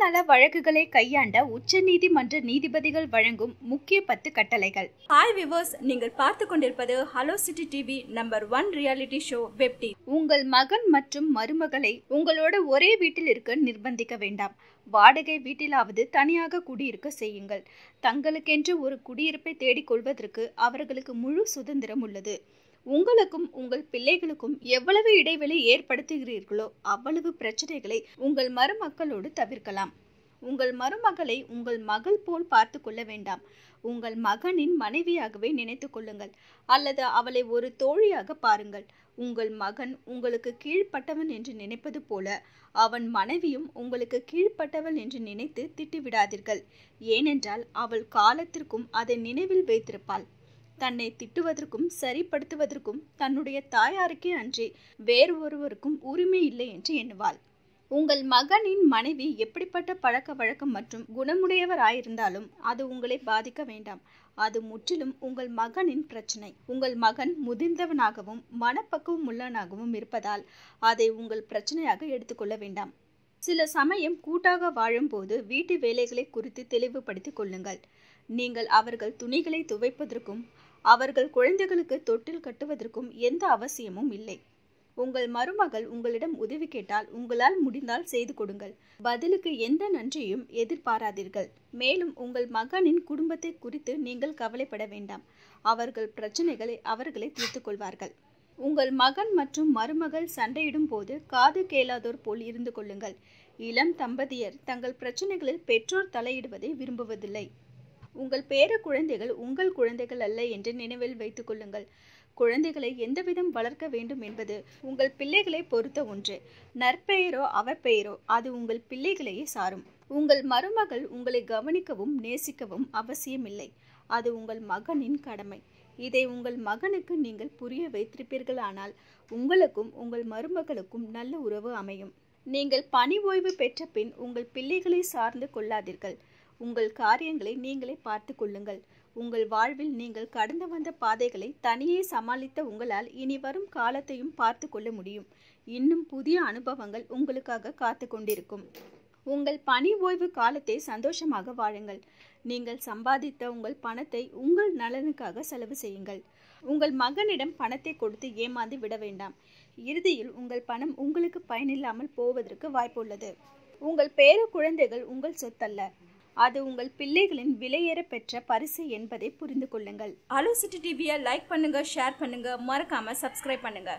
நல வழக்குகளை கையாண்ட உச்ச நீதிமன்ற நீதிபதிகள் வழங்கும் முக்கிய பத்து கட்டளைகள் ஹாய் விவர்ஸ் நீங்கள் பார்த்து கொண்டிருப்பது hello city TV number one reality show வெப்டி உங்கள் மகன் மற்றும் மருமகளை உங்களோட ஒரே வீட்டில் இருக்க நிர்பந்திக்க வேண்டாம் வாடகை வீட்டிலாவது தனியாக குடியிருக்க செய்யுங்கள் தங்களுக்கென்று ஒரு குடியிருப்பை தேடிக் கொள்வதற்கு அவர்களுக்கு முழு சுதந்திரம் உள்ளது உங்களுக்கும் உங்கள் பிள்ளைகளுக்கும் எவ்வளவு இடைவெளி ஏற்படுத்துகிறீர்களோ அவ்வளவு பிரச்சனைகளை உங்கள் மருமக்களோடு தவிர்க்கலாம் உங்கள் மருமகளை உங்கள் மகள் போல் பார்த்து கொள்ள வேண்டாம் உங்கள் மகனின் மனைவியாகவே நினைத்து கொள்ளுங்கள் அல்லது அவளை ஒரு தோழியாக பாருங்கள் உங்கள் மகன் உங்களுக்கு கீழ்ப்பட்டவன் என்று நினைப்பது போல அவன் மனைவியும் உங்களுக்கு கீழ்ப்பட்டவள் என்று நினைத்து திட்டிவிடாதீர்கள் ஏனென்றால் அவள் காலத்திற்கும் அதை நினைவில் வைத்திருப்பாள் தன்னை திட்டுவதற்கும் சரிப்படுத்துவதற்கும் தன்னுடைய தாயாருக்கே அன்றி வேறு ஒருவருக்கும் உரிமை இல்லை என்று எண்ணுவாள் உங்கள் மகனின் மனைவி எப்படிப்பட்ட பழக்க வழக்கம் மற்றும் குணமுடையவராயிருந்தாலும் அது உங்களை பாதிக்க வேண்டாம் அது முற்றிலும் உங்கள் மகனின் பிரச்சனை உங்கள் மகன் முதிர்ந்தவனாகவும் மனப்பக்குவம் உள்ளவனாகவும் இருப்பதால் அதை உங்கள் பிரச்சனையாக எடுத்துக்கொள்ள வேண்டாம் சில சமயம் கூட்டாக வாழும்போது வீட்டு வேலைகளை குறித்து தெளிவுபடுத்திக் கொள்ளுங்கள் நீங்கள் அவர்கள் துணிகளை துவைப்பதற்கும் அவர்கள் குழந்தைகளுக்கு தொட்டில் கட்டுவதற்கும் எந்த அவசியமும் இல்லை உங்கள் மருமகள் உங்களிடம் உதவி கேட்டால் உங்களால் முடிந்தால் செய்து கொடுங்கள் பதிலுக்கு எந்த நன்றியும் எதிர்பாராதீர்கள் மேலும் உங்கள் மகனின் குடும்பத்தை குறித்து நீங்கள் கவலைப்பட வேண்டாம் அவர்கள் பிரச்சனைகளை அவர்களை தீர்த்து கொள்வார்கள் உங்கள் மகன் மற்றும் மருமகள் சண்டையிடும் போது காது கேளாதோர் போல் இருந்து கொள்ளுங்கள் இளம் தம்பதியர் தங்கள் பிரச்சனைகளில் பெற்றோர் தலையிடுவதை விரும்புவதில்லை உங்கள் பேர குழந்தைகள் உங்கள் குழந்தைகள் அல்ல என்று நினைவில் வைத்துக் கொள்ளுங்கள் குழந்தைகளை எந்தவிதம் வளர்க்க வேண்டும் என்பது உங்கள் பிள்ளைகளை பொறுத்த ஒன்று நற்பெயரோ அவப்பெயரோ அது உங்கள் பிள்ளைகளையே சாரும் உங்கள் மருமகள் உங்களை கவனிக்கவும் நேசிக்கவும் அவசியமில்லை அது உங்கள் மகனின் கடமை இதை உங்கள் மகனுக்கு நீங்கள் புரிய வைத்திருப்பீர்களானால் உங்களுக்கும் உங்கள் மருமகளுக்கும் நல்ல உறவு அமையும் நீங்கள் பணி ஓய்வு பெற்ற பின் உங்கள் பிள்ளைகளை சார்ந்து கொள்ளாதீர்கள் உங்கள் காரியங்களை நீங்களே பார்த்து கொள்ளுங்கள் உங்கள் வாழ்வில் நீங்கள் கடந்து வந்த பாதைகளை தனியே சமாளித்த உங்களால் இனி வரும் காலத்தையும் பார்த்து கொள்ள முடியும் இன்னும் புதிய அனுபவங்கள் உங்களுக்காக காத்து கொண்டிருக்கும் உங்கள் பணி ஓய்வு காலத்தை சந்தோஷமாக வாழுங்கள் நீங்கள் சம்பாதித்த உங்கள் பணத்தை உங்கள் நலனுக்காக செலவு செய்யுங்கள் உங்கள் மகனிடம் பணத்தை கொடுத்து ஏமாந்து விட வேண்டாம் இறுதியில் உங்கள் பணம் உங்களுக்கு பயனில்லாமல் போவதற்கு வாய்ப்புள்ளது உங்கள் பேர குழந்தைகள் உங்கள் சொத்தல்ல அது உங்கள் பிள்ளைகளின் விலையேற பெற்ற பரிசு என்பதை புரிந்து கொள்ளுங்கள் ஆலோசிட்டி டிவியை லைக் பண்ணுங்க ஷேர் பண்ணுங்க மறக்காம சப்ஸ்கிரைப் பண்ணுங்க